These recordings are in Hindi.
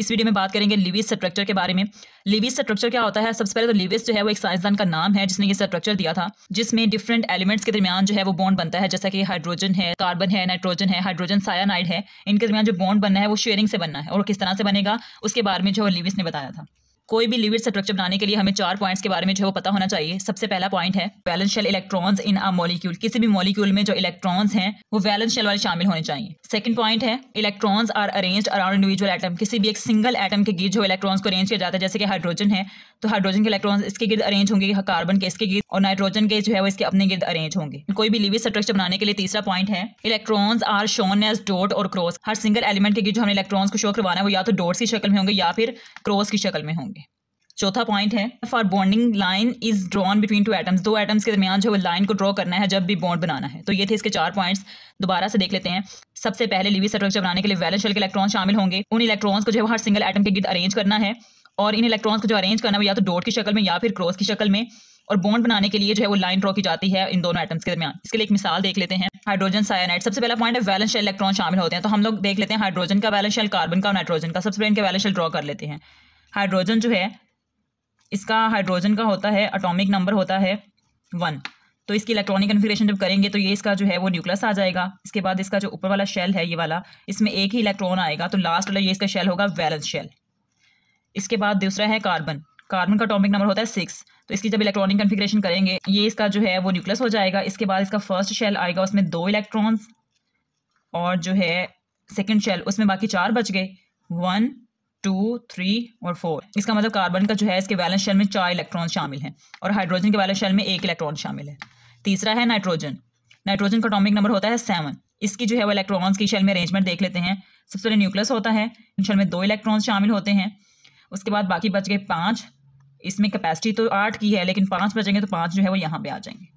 इस वीडियो में बात करेंगे लिविस स्ट्रक्चर के बारे में लिविस स्ट्रक्चर क्या होता है सबसे पहले तो लिविस जो है वो एक साइंसदान का नाम है जिसने ये स्ट्रक्चर दिया था जिसमें डिफरेंट एलिमेंट्स के दरमियान जो है वो बॉन्ड बनता है जैसा कि हाइड्रोजन है कार्बन है नाइट्रोजन है हाइड्रोजन सायानाइड है इनके दरमियान जो बॉन्ड बनना है वो शेयरिंग से बनना है और किस तरह से बनेगा उसके बारे में जो है लिविस ने बताया था कोई भी लिविड स्ट्रक्चर बनाने के लिए हमें चार पॉइंट्स के बारे में जो है वो पता होना चाहिए सबसे पहला पॉइंट है valence shell electrons in a molecule किसी भी मॉलिक्यूल में जो इलेक्ट्रॉन्स हैं वो वैलेंस शेल वाले शामिल होने चाहिए सेकंड पॉइंट है electrons are arranged around individual atom किसी भी एक सिंगल एटम के गिर्द जो इलेक्ट्रॉन्स को अरेंज किया जाता है जैसे कि हाइड्रोजन है तो हाइड्रोजन के इलेक्ट्रॉन्स इसके गिर्द अरेंज होंगे कार्बन के इसके गिर्द और नाइट्रोजन के जो है वो इसके अपने गिर्द अरेंज होंगे कोई भी लिविड स्ट्रक्चर बनाने के लिए तीसरा पॉइंट है electrons are shown as dot और क्रॉस हर सिंगल एलिमेंट के गिर्द जो हमें इलेक्ट्रॉन्स को शो करवाना है वो या तो डॉट्स की शक्ल में होंगे या फिर क्रॉस की शक्ल में होंगे चौथा पॉइंट है for bonding line is drawn between two atoms दो एटम्स के दरमियान जो है लाइन को ड्रॉ करना है जब भी बॉन्ड बनाना है तो ये थे इसके चार पॉइंट्स दोबारा से देख लेते हैं सबसे पहले लिवी स्ट्रक्चर बनाने के लिए वैलेंस शेल के इलेक्ट्रॉन शामिल होंगे उन इलेक्ट्रॉन्स को जो है हर सिंगल एटम के गिर्द अरेंज करना है और इन इलेक्ट्रॉन्स को जो अरेंज करना है या तो डॉट की शक्ल में या फिर क्रॉस की शक्ल में और बॉन्ड बनाने के लिए जो है वो लाइन ड्रॉ की जाती है इन दोनों एटम्स के दरमियान इसके लिए एक मिसाल देख लेते हैं हाइड्रोजन साइनाइड सबसे पहला पॉइंट है वैलेंस शेल इलेक्ट्रॉन शामिल होते हैं तो हम लोग देख लेते हैं हाइड्रोजन का वैलेंस शेल कार्बन का नाइट्रोजन का सबसे पहले इनके वैलेंस शेल ड्रॉ कर लेते हैं हाइड्रोजन जो है इसका हाइड्रोजन का होता है अटोमिक नंबर होता है वन तो इसकी इलेक्ट्रॉनिक कन्फिग्रेशन जब करेंगे तो ये इसका जो है वो न्यूक्लियस आ जाएगा इसके बाद इसका जो ऊपर वाला शेल है ये वाला इसमें एक ही इलेक्ट्रॉन आएगा तो लास्ट वाला ये इसका शेल होगा वैलेंस शेल इसके बाद दूसरा है कार्बन कार्बन का अटोमिक नंबर होता है सिक्स तो इसकी जब इलेक्ट्रॉनिक कन्फिग्रेशन करेंगे ये इसका जो है वो न्यूक्लियस हो जाएगा इसके बाद इसका फर्स्ट शेल आएगा उसमें दो इलेक्ट्रॉन्स और जो है सेकेंड शेल उसमें बाकी चार बच गए वन टू थ्री और फोर इसका मतलब कार्बन का जो है इसके वैलेंस शेल में चार इलेक्ट्रॉन शामिल हैं और हाइड्रोजन के वैलेंस शेल में एक इलेक्ट्रॉन शामिल है तीसरा है नाइट्रोजन नाइट्रोजन का अटोमिक नंबर होता है सेवन इसकी जो है वो इलेक्ट्रॉन्स की शेल में अरेंजमेंट देख लेते हैं सबसे पहले न्यूक्लियस होता है शेल में दो इलेक्ट्रॉन्स शामिल होते हैं उसके बाद बाकी बच गए पाँच इसमें कैपेसिटी तो आठ की है लेकिन पाँच बचेंगे तो पाँच जो है वो यहाँ पर आ जाएंगे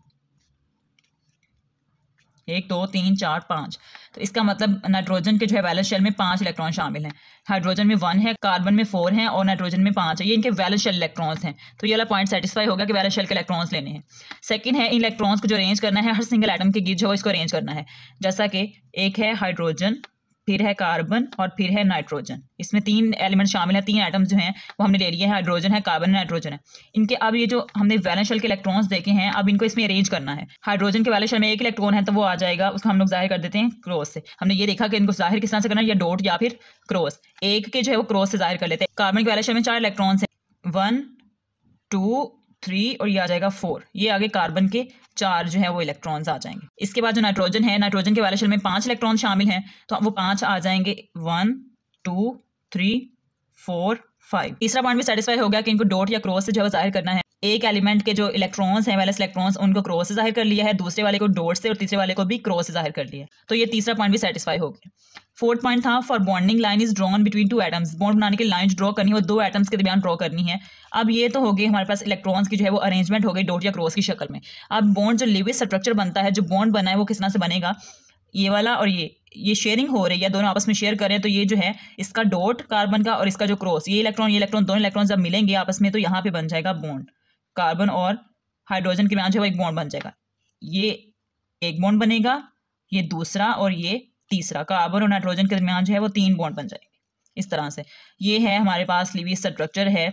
एक दो तीन चार पाँच तो इसका मतलब नाइट्रोजन के जो है वैलेंस शेल में पाँच इलेक्ट्रॉन शामिल हैं हाइड्रोजन में वन है कार्बन में फोर है और नाइट्रोजन में पाँच है ये इनके वैलेंस शेल इलेक्ट्रॉन्स हैं तो ये वाला पॉइंट सेटिस्फाई होगा कि वैलेंस शेल के इलेक्ट्रॉन्स लेने हैं सेकंड है इन इलेक्ट्रॉन्स को जो अरेंज करना है हर सिंगल आइटम के गिर जो इसको अरेंज करना है जैसा कि एक है हाइड्रोजन फिर है कार्बन और फिर है नाइट्रोजन इसमें तीन एलिमेंट शामिल हैं तीन आइटम्स जो हैं वो हमने ले लिए हैं हाइड्रोजन है कार्बन नाइट्रोजन है इनके अब ये जो हमने वैलेंस शेल के इलेक्ट्रॉन्स देखे हैं अब इनको इसमें अरेंज करना है हाइड्रोजन के वैलेंस शेल में एक इलेक्ट्रॉन है तो वो आ जाएगा उसको हम लोग जाहिर कर देते हैं क्रॉस से हमने ये देखा कि इनको जाहिर किस तरह से करना है या डोट या फिर क्रॉस एक के जो है वो क्रॉस से जाहिर कर लेते हैं कार्बन के वैलेंस शेल में चार इलेक्ट्रॉन्स हैं वन टू थ्री और ये आ जाएगा फोर ये आगे कार्बन के चार जो है वो इलेक्ट्रॉन्स आ जाएंगे इसके बाद जो नाइट्रोजन है नाइट्रोजन के वाले शेल में पांच इलेक्ट्रॉन शामिल हैं तो वो पांच आ जाएंगे one two three four five तीसरा पॉइंट भी सेटिस्फाई हो गया कि इनको डॉट या क्रॉस से जो है जाहिर करना है एक एलिमेंट के जो इलेक्ट्रॉन्स हैं वाले इलेक्ट्रॉन्स उनको क्रॉस से जाहिर कर लिया है दूसरे वाले को डॉट से और तीसरे वाले को भी क्रॉस से जाहिर कर लिया है तो ये तीसरा पॉइंट भी सेटिस्फाई हो गया फोर्थ पॉइंट था for bonding line is drawn between two atoms bond बनाने के लाइन ड्रॉ करनी है वो दो एटम्स के दरमियान ड्रॉ करनी है अब ये तो हो गई हमारे पास इलेक्ट्रॉन्स की जो है वो अरेंजमेंट हो गई डोट या क्रॉस की शक्ल में अब बॉन्ड जो लिविस स्ट्रक्चर बनता है जो बॉन्ड बना है वो किस तरह से बनेगा ये वाला और ये ये शेयरिंग हो रही है दोनों आपस में शेयर करें तो ये जो है इसका डॉट कार्बन का और इसका जो क्रॉस ये इलेक्ट्रॉन ये इलेक्ट्रॉन दोनों इलेक्ट्रॉन जब मिलेंगे आपस में तो यहाँ पे बन जाएगा बॉन्ड कार्बन और हाइड्रोजन के बीच जो है वो एक बॉन्ड बन जाएगा ये एक बॉन्ड बनेगा ये दूसरा और ये तीसरा कार्बन और नाइट्रोजन के दरमियान जो है वो तीन बॉन्ड बन जाएंगे इस तरह से ये है हमारे पास लिवी स्ट्रक्चर है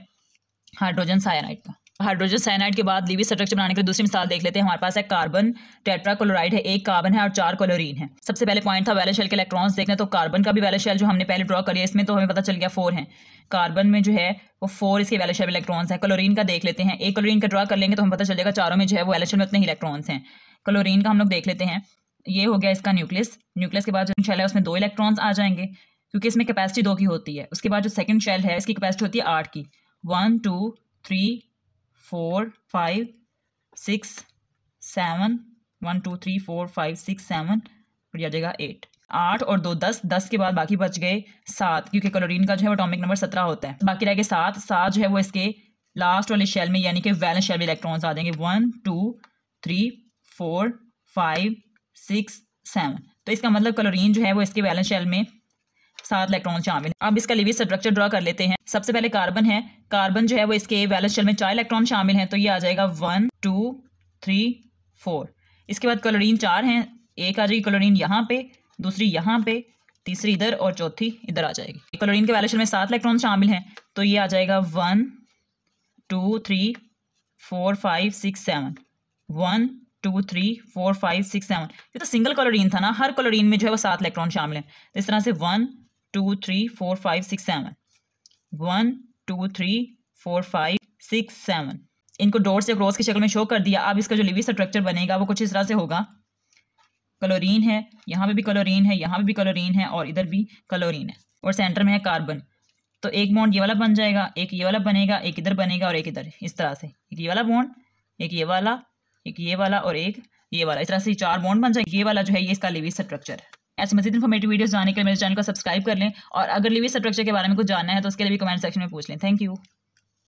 हाइड्रोजन साइनाइड का हाइड्रोजन साइनाइड के बाद लिविड स्ट्रक्चर बनाने के लिए दूसरी मिसाल देख लेते हैं हमारे पास है कार्बन टेट्रा क्लोराइड है एक कार्बन है और चार क्लोरीन है सबसे पहले पॉइंट था वैलेट शेल के इलेक्ट्रॉन्स देखने तो कार्बन का भी वैलेट शेल जो हमने पहले ड्रॉ करिए इसमें तो हमें पता चल गया फोर है कार्बन में जो है वो फोर इसके वैलेट शेल इलेक्ट्रॉन्स है क्लोरीन का देख लेते हैं एक क्लोरीन का ड्रॉ कर लेंगे तो हमें पता चल जाएगा चारों में जो है वो वैलेट शेल में उतने ही इलेक्ट्रॉन्स हैं क्लोरीन का हम लोग देख लेते हैं ये हो गया इसका न्यूक्लियस न्यूक्लियस के बाद जो शेल है उसमें दो इलेक्ट्रॉन्स आ जाएंगे क्योंकि इसमें कैपेसिटी दो की होती है उसके बाद जो सेकंड शेल है इसकी कैपेसिटी होती है आठ की one two three four five six seven one two three four five six seven फिर आ जाएगा एट आठ और दो दस दस के बाद बाकी बच गए सात क्योंकि क्लोरीन का जो है वो अटोमिक नंबर सत्रह होता है बाकी रह गए सात सात जो है वो इसके लास्ट वाले शेल में यानी कि वैलेंस शेल में इलेक्ट्रॉन्स आ जाएंगे one two three four five six seven तो इसका मतलब क्लोरीन जो है वो इसके बैलेंस शेल में सात इलेक्ट्रॉन शामिल अब इसका लिविस स्ट्रक्चर ड्रा कर लेते हैं सबसे पहले कार्बन है कार्बन जो है वो इसके बैलेंस शेल में चार इलेक्ट्रॉन शामिल हैं तो ये आ जाएगा वन टू थ्री फोर इसके बाद क्लोरीन चार हैं एक आ जाएगी क्लोरीन यहाँ पे दूसरी यहाँ पे तीसरी इधर और चौथी इधर आ जाएगी क्लोरीन के वैलेशन में सात इलेक्ट्रॉन शामिल हैं तो ये आ जाएगा one two three four five six seven one two three four five six seven ये तो सिंगल क्लोरीन था ना हर क्लोरीन में जो है वो सात इलेक्ट्रॉन शामिल हैं तो इस तरह से one two three four five six seven one two three four five six seven इनको डोर से क्रॉस की शक्ल में शो कर दिया अब इसका जो लिविस स्ट्रक्चर बनेगा वो कुछ इस तरह से होगा क्लोरीन है यहाँ पे भी क्लोरीन है यहाँ पे भी क्लोरीन है और इधर भी क्लोरीन है और सेंटर में है कार्बन तो एक बॉन्ड ये वाला बन जाएगा एक ये वाला बनेगा एक इधर बनेगा और एक इधर इस तरह से एक ये वाला बॉन्ड एक ये वाला एक ये वाला और एक ये वाला इस तरह से चार बॉन्ड बन जाए ये वाला जो है ये इसका लिवी स्ट्रक्चर है ऐसे मजीद इन्फॉर्मेटिव वीडियो जाने के लिए मेरे चैनल को सब्सक्राइब कर लें और अगर लिवी स्ट्रक्चर के बारे में कुछ जानना है तो उसके लिए भी कमेंट सेक्शन में पूछ लें थैंक यू